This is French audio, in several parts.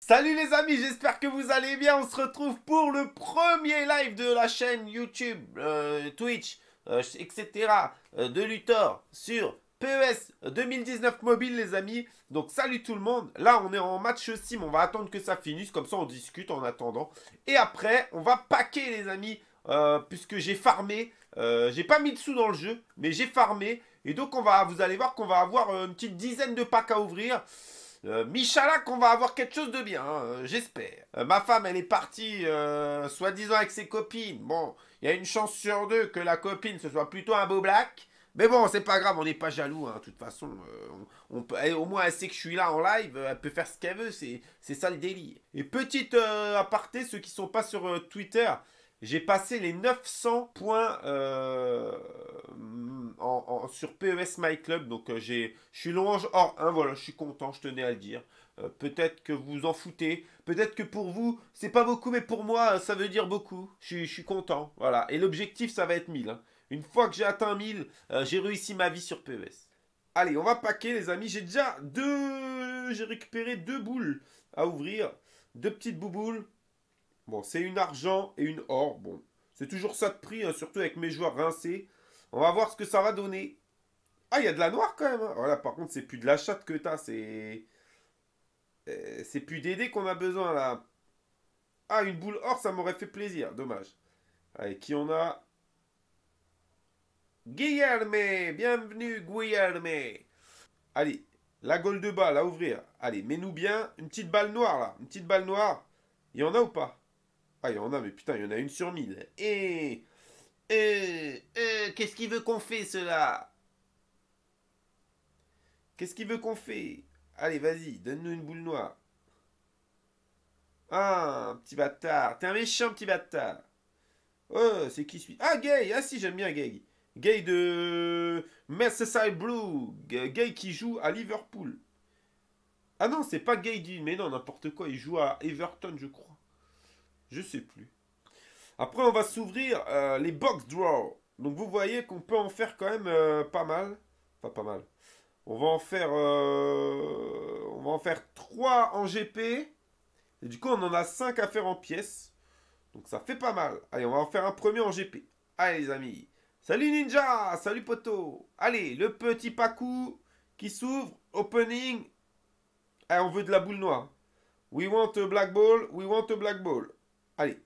Salut les amis, j'espère que vous allez bien. On se retrouve pour le premier live de la chaîne YouTube, euh, Twitch, euh, etc. Euh, de Luthor sur PES 2019 mobile les amis. Donc salut tout le monde. Là on est en match sim, on va attendre que ça finisse. Comme ça on discute en attendant. Et après on va paquer les amis. puisque j'ai farmé, j'ai pas mis de sous dans le jeu, mais j'ai farmé. Et donc on va, vous allez voir qu'on va avoir une petite dizaine de packs à ouvrir. Euh, Michalak, on va avoir quelque chose de bien, hein, euh, j'espère. Euh, ma femme, elle est partie, euh, soi-disant, avec ses copines. Bon, il y a une chance sur deux que la copine, ce soit plutôt un beau black. Mais bon, c'est pas grave, on n'est pas jaloux, hein, de toute façon. On, eh, au moins, elle sait que je suis là en live, elle peut faire ce qu'elle veut, c'est ça le délire. Et petite aparté, ceux qui sont pas sur Twitter, j'ai passé les 900 points euh, sur PES My Club. Donc, euh, je suis longe Or 1. voilà, je suis content, je tenais à le dire. Euh, peut-être que vous vous en foutez. Peut-être que pour vous, c'est pas beaucoup, mais pour moi, ça veut dire beaucoup. Je, suis content. Voilà. Et l'objectif, ça va être 1000. Hein. Une fois que j'ai atteint 1000, j'ai réussi ma vie sur PES. Allez, on va paquer, les amis. J'ai déjà deux. J'ai récupéré deux boules à ouvrir. Deux petites bouboules. Bon, c'est une argent et une or. Bon, c'est toujours ça de prix, hein, surtout avec mes joueurs rincés. On va voir ce que ça va donner. Ah, il y a de la noire quand même. Hein. Voilà, par contre, c'est plus de la chatte que t'as. C'est. Euh, c'est plus d'aider qu'on a besoin là. Ah, une boule or, ça m'aurait fait plaisir. Dommage. Allez, qui on a Guillerme Bienvenue, Guillerme Allez, la gold de balle à ouvrir. Allez, mets-nous bien. Une petite balle noire là. Une petite balle noire. Il y en a ou pas ah, il y en a, mais putain, il y en a une sur mille. Et. Eh, Et. Eh, eh, qu'est-ce qu'il veut qu'on fait, cela Qu'est-ce qu'il veut qu'on fait Allez, vas-y, donne-nous une boule noire. Ah, petit bâtard. T'es un méchant petit bâtard. Oh, c'est qui celui Ah, Gay Ah si, j'aime bien Gay. Gay de Merseyside Blue. Gay qui joue à Liverpool. Ah non, c'est pas Gay Mais non, n'importe quoi. Il joue à Everton, je crois. Je sais plus. Après, on va s'ouvrir euh, les box draw. Donc, vous voyez qu'on peut en faire quand même euh, pas mal. Enfin, pas mal. On va en faire... Euh, on va en faire 3 en GP. Et du coup, on en a 5 à faire en pièces. Donc, ça fait pas mal. Allez, on va en faire un premier en GP. Allez, les amis. Salut Ninja Salut Poto Allez, le petit Pakou qui s'ouvre. Opening. Allez, eh, on veut de la boule noire. We want a black ball. We want a black ball. Allez.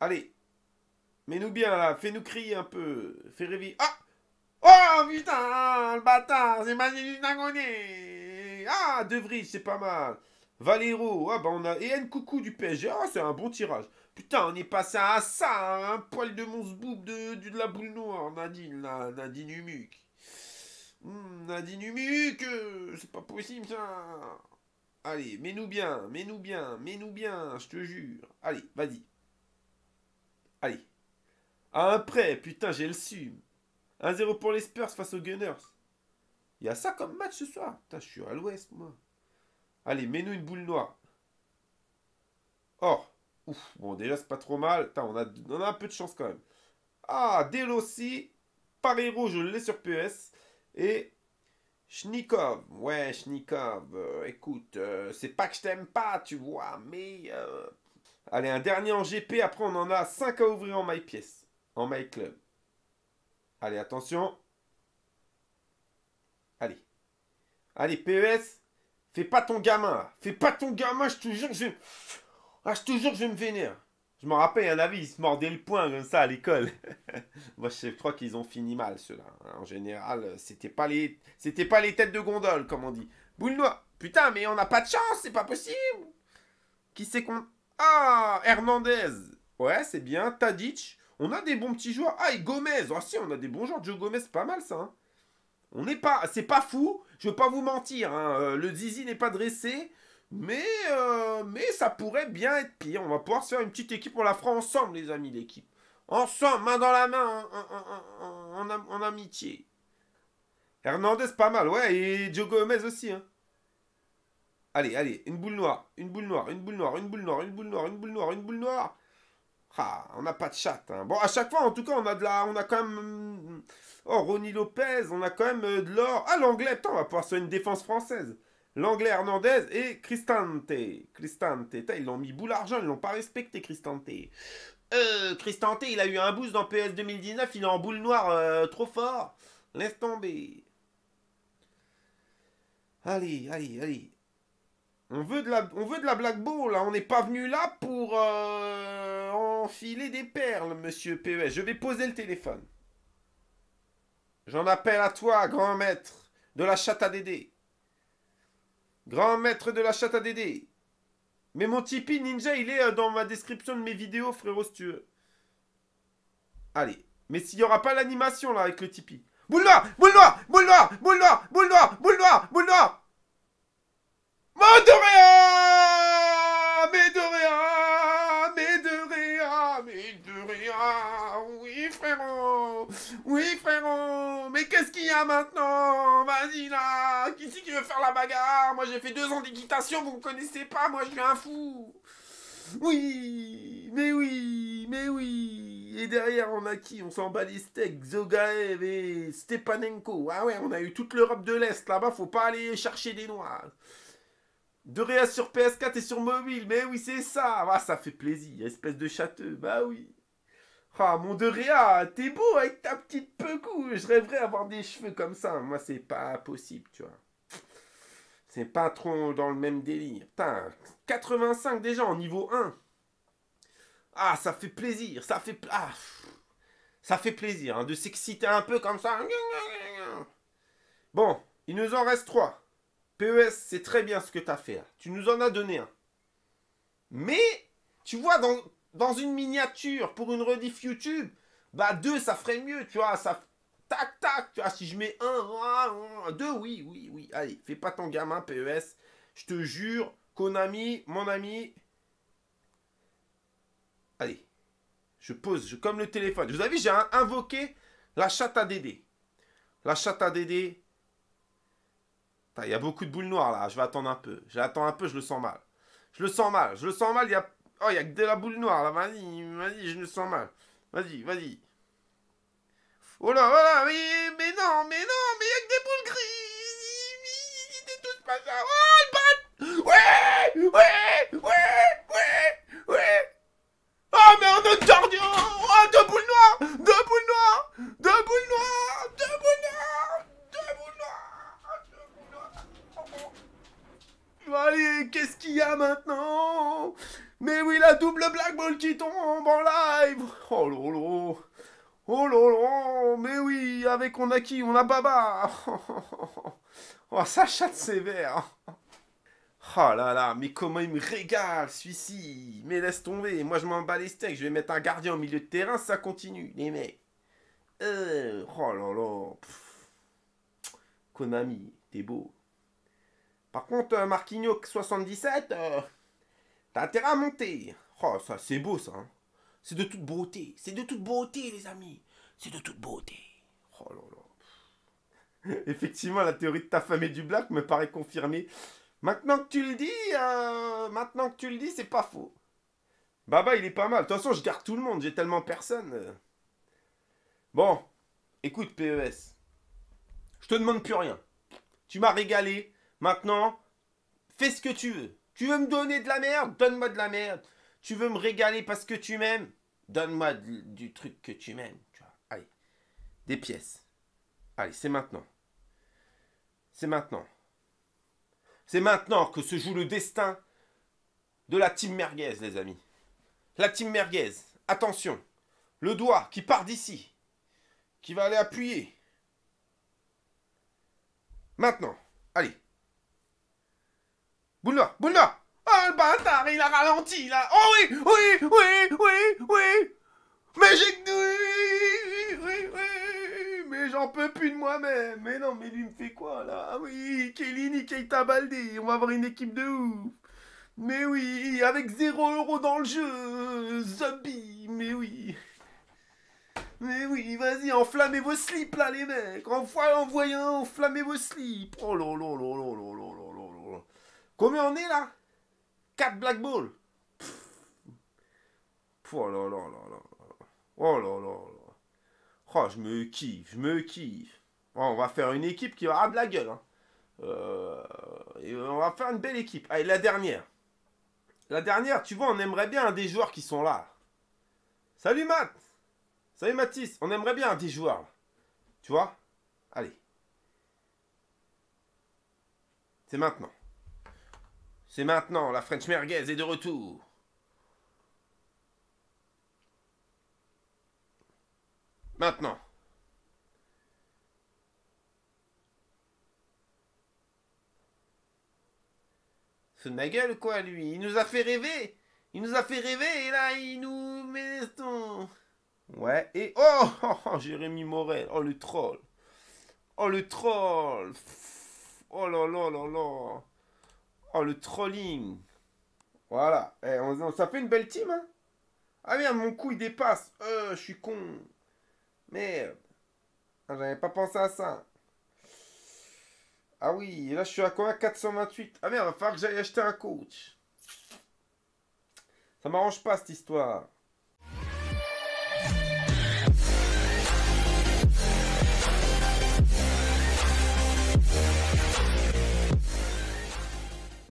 Allez. Mets-nous bien là, fais-nous crier un peu. Fais rêver. Ah Oh putain, le bâtard, c'est Manu Ah, De c'est pas mal. Valero, ah bah on a. Et coucou du PSG, ah c'est un bon tirage. Putain, on est passé à ça, hein. un poil de monsboub de, la boule noire, Nadine, la Nadine Humuc. Hmm, Nadine euh, c'est pas possible ça. Allez, mets-nous bien, mets-nous bien, mets-nous bien, je te jure. Allez, vas-y. Allez. À un prêt, putain, j'ai le sum. 1-0 pour les Spurs face aux Gunners. Il y a ça comme match ce soir. Putain, je suis à l'ouest, moi. Allez, mets-nous une boule noire. Or. Oh. Ouf, bon, déjà, c'est pas trop mal. Putain, on a, a un peu de chance quand même. Ah, Delossi. Parero, je l'ai sur PS. Et Schnikov, ouais, Schnikov, euh, écoute, euh, c'est pas que je t'aime pas, tu vois, mais... Euh, allez, un dernier en GP, après on en a 5 à ouvrir en My Pièce, en My Club. Allez, attention. Allez. Allez, PES, fais pas ton gamin, fais pas ton gamin, je te jure, je... Ah, je te jure, je vais me vénère. Je me rappelle, il y en avis, ils se mordaient le poing comme ça à l'école. Moi, je crois qu'ils ont fini mal, ceux-là. En général, c'était pas les, pas les têtes de gondole, comme on dit. Boule Putain, mais on n'a pas de chance, c'est pas possible. Qui c'est qu'on... Ah, Hernandez. Ouais, c'est bien. Tadic. On a des bons petits joueurs. Ah, et Gomez. Ah, si, on a des bons joueurs. Joe Gomez, pas mal, ça. Hein. On n'est pas... C'est pas fou. Je veux pas vous mentir. Hein. Euh, le zizi n'est pas dressé. Mais, euh, mais ça pourrait bien être pire. On va pouvoir faire une petite équipe. On la fera ensemble, les amis, l'équipe. Ensemble, main dans la main, en, amitié. Hernandez, pas mal. Ouais, et Diogo Gomez aussi. Hein. Allez, allez, une boule noire, une boule noire, une boule noire, une boule noire, une boule noire, une boule noire, une boule noire. Ah, on n'a pas de chatte. Hein. Bon, à chaque fois, en tout cas, on a de la, on a quand même. Oh, Ronnie Lopez, on a quand même euh, de l'or. Ah, l'anglais, putain, on va pouvoir faire une défense française. L'anglais Hernandez et Cristante. Cristante. Ils l'ont mis boule argent, ils l'ont pas respecté, Cristante. Euh, Cristante, il a eu un boost dans PES 2019, il est en boule noire euh, trop fort. Laisse tomber. Allez, allez, allez. On veut de la, on veut de la Black Ball, hein. on n'est pas venu là pour euh, enfiler des perles, monsieur PES. Je vais poser le téléphone. J'en appelle à toi, grand maître de la chatte à Dédé. Grand maître de la chatte à Dédé. Mais mon Tipeee Ninja, il est euh, dans ma description de mes vidéos, frérot, si tu veux. Allez. Mais s'il n'y aura pas l'animation, là, avec le Tipeee. Boule noire Boule noire Boule noire Boule noire Boule noire Boule Boule Mais qu'est-ce qu'il y a maintenant Vas-y là Qui c'est qui veut faire la bagarre Moi j'ai fait deux ans d'équitation, vous me connaissez pas, moi je suis un fou Oui Mais oui Mais oui Et derrière on a qui On s'en bat les steaks, Zogaev et Stepanenko. Ah ouais, on a eu toute l'Europe de l'Est, là-bas faut pas aller chercher des noirs. Doréa sur PS4 et sur mobile, mais oui c'est ça Ah ça fait plaisir, espèce de château. bah oui ah, mon de Réa, t'es beau avec ta petite peucou. Je rêverais avoir des cheveux comme ça. Moi, c'est pas possible, tu vois. C'est pas trop dans le même délire. Putain, 85 déjà en niveau 1. Ah, ça fait plaisir, ça fait... Ah, ça fait plaisir hein, de s'exciter un peu comme ça. Bon, il nous en reste 3. PES, c'est très bien ce que t'as fait. Hein. Tu nous en as donné un. Mais, tu vois, dans dans une miniature pour une rediff YouTube, bah deux, ça ferait mieux, tu vois, ça... Tac, tac, tu vois, si je mets un, deux, oui, oui, oui, allez, fais pas ton gamin, PES, je te jure, Konami, mon ami, allez, je pose, je, comme le téléphone, vous avez j'ai invoqué la chatte à Dédé, la chatte à Dédé, il y a beaucoup de boules noires là, je vais attendre un peu, j'attends un peu, je le sens mal, je le sens mal, je le sens mal, il y a Oh, il y a que de la boule noire là, vas-y, vas-y, je me sens mal. Vas-y, vas-y. Oh là, oh là, oui, mais non, mais allez, qu'est-ce qu'il y a maintenant Mais oui, la double black ball qui tombe en live Oh lolo Oh lolo Mais oui, avec on a qui On a Baba Oh, ça chatte sévère Oh là là, mais comment il me régale celui-ci Mais laisse tomber, moi je m'en bats les steaks, je vais mettre un gardien au milieu de terrain, ça continue, les mecs euh, Oh là là Konami, t'es beau par contre, euh, Marquinhos 77, euh, t'as intérêt à monter. Oh, ça, c'est beau, ça. Hein. C'est de toute beauté. C'est de toute beauté, les amis. C'est de toute beauté. Oh là là. Effectivement, la théorie de ta femme et du black me paraît confirmée. Maintenant que tu le dis, euh, maintenant que tu le dis, c'est pas faux. Baba, il est pas mal. De toute façon, je garde tout le monde. J'ai tellement personne. Bon, écoute, PES. Je te demande plus rien. Tu m'as régalé. Maintenant, fais ce que tu veux. Tu veux me donner de la merde Donne-moi de la merde. Tu veux me régaler parce que tu m'aimes Donne-moi du truc que tu m'aimes. Allez, des pièces. Allez, c'est maintenant. C'est maintenant. C'est maintenant que se joue le destin de la team merguez, les amis. La team merguez, attention. Le doigt qui part d'ici, qui va aller appuyer. Maintenant, allez. Boule-là, Oh, le bâtard, il a ralenti, là Oh oui, oui, oui, oui, oui Mais j'ai... Oui, oui, oui Mais j'en peux plus de moi-même Mais non, mais lui me fait quoi, là ah oui, Kelly, Keita Baldé, on va avoir une équipe de ouf Mais oui, avec 0 euro dans le jeu Zombie, mais oui mais oui, vas-y, enflammez vos slips là les mecs Envoyez, voyant, enflammez vos slips Oh là là là là là là Combien on est là 4 Black Ball. Oh là là là là. Oh là là là. Oh, je me kiffe, je me kiffe. Oh, on va faire une équipe qui va de la gueule. Hein. Euh, et on va faire une belle équipe. Allez, la dernière. La dernière, tu vois, on aimerait bien des joueurs qui sont là. Salut Matt Salut Mathis, on aimerait bien des joueurs. Là. Tu vois Allez. C'est maintenant. C'est maintenant, la French merguez est de retour. Maintenant. Ce de ma gueule, quoi, lui Il nous a fait rêver Il nous a fait rêver, et là, il nous... met Ouais, et... Oh oh, oh, oh Jérémy Morel Oh, le troll Oh, le troll Oh là là là là Oh, le trolling. Voilà. Eh, ça fait une belle team, hein Ah merde, mon coup, il dépasse. Euh, je suis con. Merde. Ah, j'avais pas pensé à ça. Ah oui, là, je suis à combien 428. Ah merde, il va falloir que j'aille acheter un coach. Ça m'arrange pas, cette histoire.